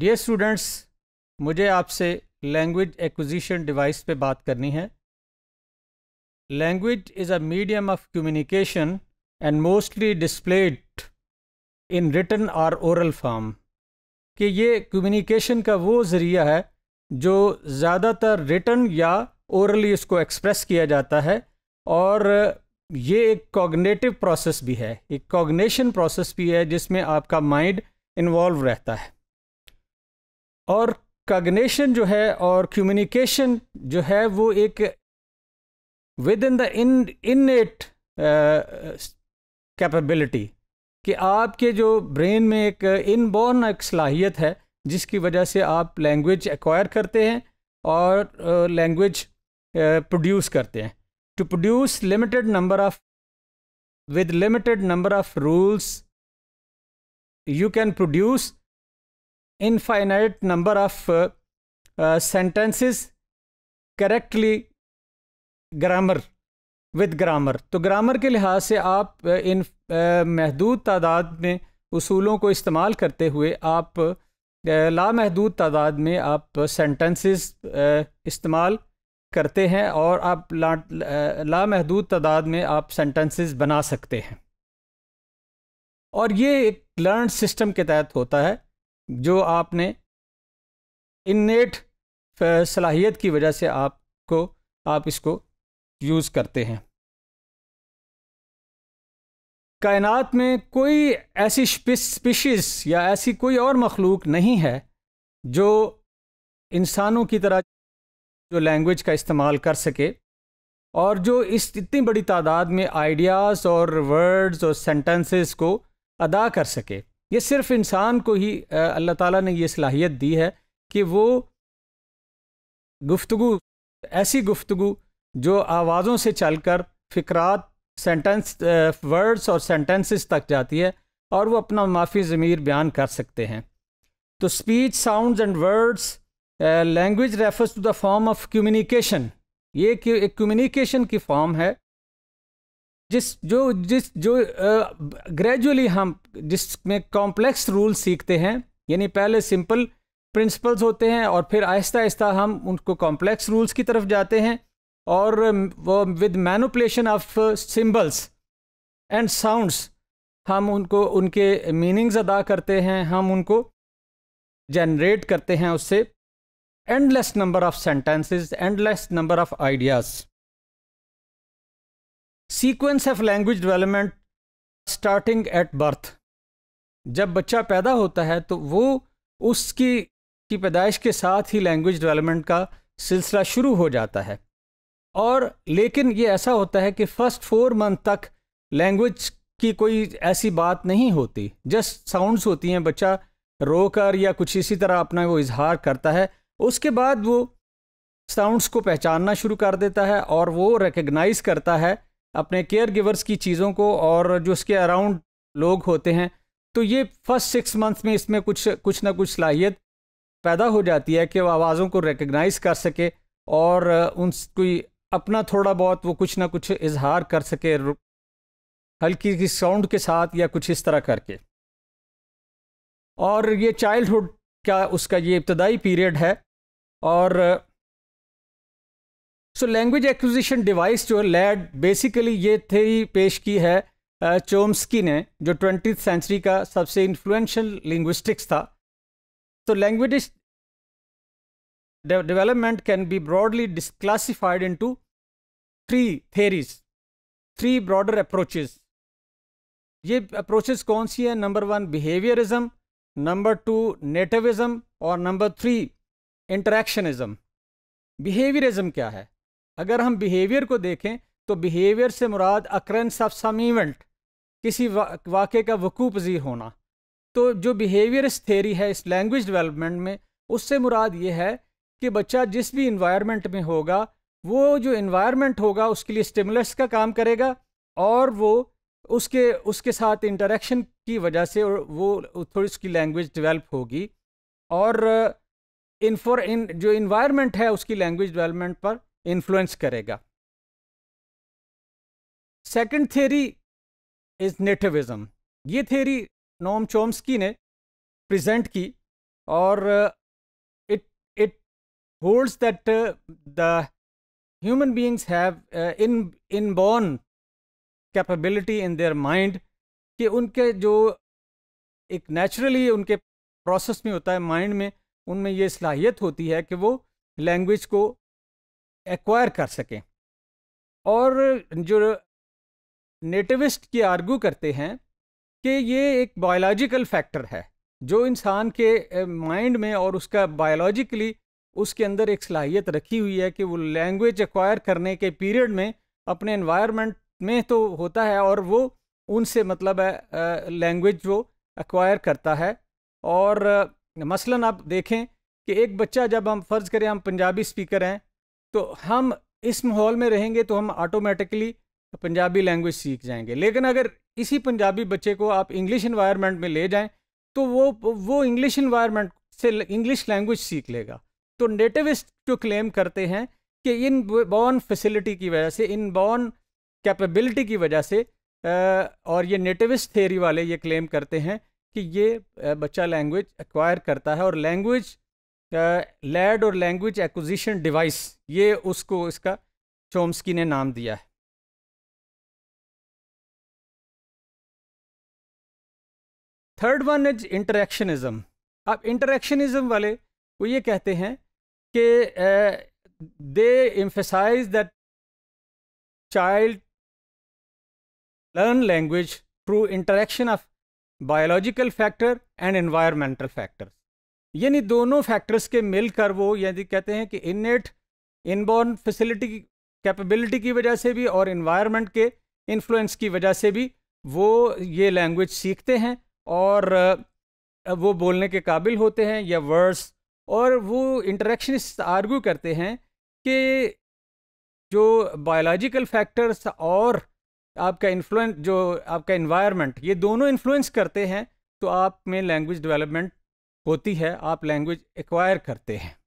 dear students मुझे आपसे language acquisition device पे बात करनी है language is a medium of communication and mostly displayed in written और ओरल फॉर्म कि ये कम्युनिकेशन का वो ज़रिया है जो ज़्यादातर रिटर्न या ओरली इसको एक्सप्रेस किया जाता है और ये एक कॉग्नेटिव प्रोसेस भी है एक कॉग्नेशन प्रोसेस भी है जिसमें आपका माइंड इन्वॉल्व रहता है और कग्नेशन जो है और कम्युनिकेशन जो है वो एक within the in innate capability कि आपके जो ब्रेन में एक इनबॉर्न एक सलाहियत है जिसकी वजह से आप लैंग्वेज एक्वायर करते हैं और लैंग्वेज uh, प्रोड्यूस uh, करते हैं to produce limited number of with limited number of rules you can produce infinite number of uh, uh, sentences correctly grammar with grammar तो grammar के लिहाज से आप uh, इन uh, महदूद तादाद में उसूलों को इस्तेमाल करते हुए आप uh, लामहदूद तादाद में आप सेंटेंसेस इस्तेमाल करते हैं और आप ला लामहदूद तादाद में आप सेंटेंसेस बना सकते हैं और ये एक लर्न सिस्टम के तहत होता है जो आपने इननेट सलाहियत की वजह से आपको आप इसको यूज़ करते हैं कायनात में कोई ऐसी स्पीशीज़ या ऐसी कोई और मखलूक नहीं है जो इंसानों की तरह जो लैंग्वेज का इस्तेमाल कर सके और जो इस इतनी बड़ी तादाद में आइडियाज़ और वर्ड्स और सेंटेंसेस को अदा कर सके ये सिर्फ इंसान को ही अल्लाह ताला ने ये सलाहियत दी है कि वो गुफ्तु ऐसी गुफ्तु जो आवाज़ों से चलकर फ़िक्रात सेंटेंस वर्ड्स और सेंटेंसेस तक जाती है और वो अपना माफ़ी ज़मीर बयान कर सकते हैं तो speech sounds and words language refers to the form of communication ये एक कम्युनिकेशन की फॉर्म है जिस जो जिस जो ग्रेजुअली हम जिसमें कॉम्प्लेक्स रूल सीखते हैं यानी पहले सिंपल प्रिंसिपल्स होते हैं और फिर आहिस्ता आहिस्ता हम उनको कॉम्प्लेक्स रूल्स की तरफ जाते हैं और वो with manipulation of symbols and sounds हम उनको उनके मीनिंग्स अदा करते हैं हम उनको जनरेट करते हैं उससे endless number of sentences endless number of ideas sequence of language development starting at birth जब बच्चा पैदा होता है तो वो उसकी की पैदाइश के साथ ही लैंग्वेज डेवलपमेंट का सिलसिला शुरू हो जाता है और लेकिन ये ऐसा होता है कि फर्स्ट फोर मंथ तक लैंग्वेज की कोई ऐसी बात नहीं होती जस्ट साउंड्स होती हैं बच्चा रो कर या कुछ इसी तरह अपना वो इजहार करता है उसके बाद वो साउंड्स को पहचानना शुरू कर देता है और वो रिकग्नाइज करता है अपने केयर गिवर्स की चीज़ों को और जो उसके अराउंड लोग होते हैं तो ये फर्स्ट सिक्स मंथ में इसमें कुछ कुछ ना कुछ सलाहियत पैदा हो जाती है कि वो आवाज़ों को रिकग्नाइज कर सके और उन कोई अपना थोड़ा बहुत वो कुछ ना कुछ इजहार कर सके हल्की सी साउंड के साथ या कुछ इस तरह करके और ये चाइल्डहुड का उसका ये इब्तदाई पीरियड है और सो लैंग्वेज एक्विजिशन डिवाइस जो लैड बेसिकली ये थेरी पेश की है चोम्सकी ने जो ट्वेंटी सेंचुरी का सबसे इन्फ्लुएंशियल लिंग्विस्टिक्स था तो language can be broadly declassified into three theories three broader approaches ये approaches कौन सी हैं number one behaviourism number two nativism और नंबर थ्री इंटरेक्शनिज्म बिहेवियरिज्म क्या है अगर हम बिहेवियर को देखें तो बिहेवियर से मुराद अक्रेंस ऑफ सम इवेंट किसी वाक़े का वकू पजीर होना तो जो बिहेवियरस थेरी है इस लैंग्वेज डेवलपमेंट में उससे मुराद ये है कि बच्चा जिस भी इन्वायरमेंट में होगा वो जो इन्वायरमेंट होगा उसके लिए स्टिमुलस का काम करेगा और वो उसके उसके साथ इंटरेक्शन की वजह से वो थोड़ी उसकी लैंग्वेज डेवलप होगी और इन फॉर इन जो इन्वायरमेंट है उसकी लैंग्वेज डेवलपमेंट पर इन्फ्लुएंस करेगा सेकंड थ्योरी इज नेटिविज्म ये थ्योरी नोम चोम्स्की ने प्रेजेंट की और it it holds that the human beings have in inborn capability in their mind कि उनके जो एक नेचुरली उनके प्रोसेस में होता है माइंड में उनमें ये सलाहियत होती है कि वो लैंग्वेज को एक्वायर कर सकें और जो नेटिविस्ट की आर्गू करते हैं कि ये एक बायोलॉजिकल फैक्टर है जो इंसान के माइंड में और उसका बायोलॉजिकली उसके अंदर एक सलाहियत रखी हुई है कि वो लैंग्वेज एक्वायर करने के पीरियड में अपने एनवायरनमेंट में तो होता है और वो उनसे मतलब है लैंग्वेज वो एक्वायर करता है और मसलन आप देखें कि एक बच्चा जब हम फ़र्ज़ करें हम पंजाबी स्पीकर हैं तो हम इस माहौल में रहेंगे तो हम ऑटोमेटिकली पंजाबी लैंग्वेज सीख जाएंगे लेकिन अगर इसी पंजाबी बच्चे को आप इंग्लिश इन्वायरमेंट में ले जाएं तो वो वो इंग्लिश इन्वायरमेंट से इंग्लिश लैंग्वेज सीख लेगा तो नेटिविस्ट जो क्लेम करते हैं कि इन बॉर्न फैसिलिटी की वजह से इन बॉर्न कैपेबिलिटी की वजह से और ये नेटिविस्ट थेरी वाले ये क्लेम करते हैं कि ये बच्चा लैंग्वेज एक्वायर करता है और लैंग्वेज लैड और लैंग्वेज एक्विजिशन डिवाइस ये उसको इसका चोम्स्की ने नाम दिया है थर्ड वन इज इंटरेक्शनिज्म अब इंटरेक्शनिज्म वाले वो ये कहते हैं कि they emphasise that child learn language through interaction of biological factor and environmental factors यानी दोनों फैक्टर्स के मिलकर वो यदि कहते हैं कि इननेट इनबॉर्न फैसिलिटी कैपेबिलिटी की वजह से भी और इन्वायरमेंट के इन्फ्लुएंस की वजह से भी वो ये लैंग्वेज सीखते हैं और वो बोलने के काबिल होते हैं या वर्ड्स और वो इंटरेक्शनिस्ट आर्ग्यू करते हैं कि जो बायोलॉजिकल फैक्टर्स और आपका इन्फ्लुएंस जो आपका इन्वायरमेंट ये दोनों इन्फ्लुएंस करते हैं तो आप में लैंग्वेज डेवलपमेंट होती है आप लैंग्वेज एक्वायर करते हैं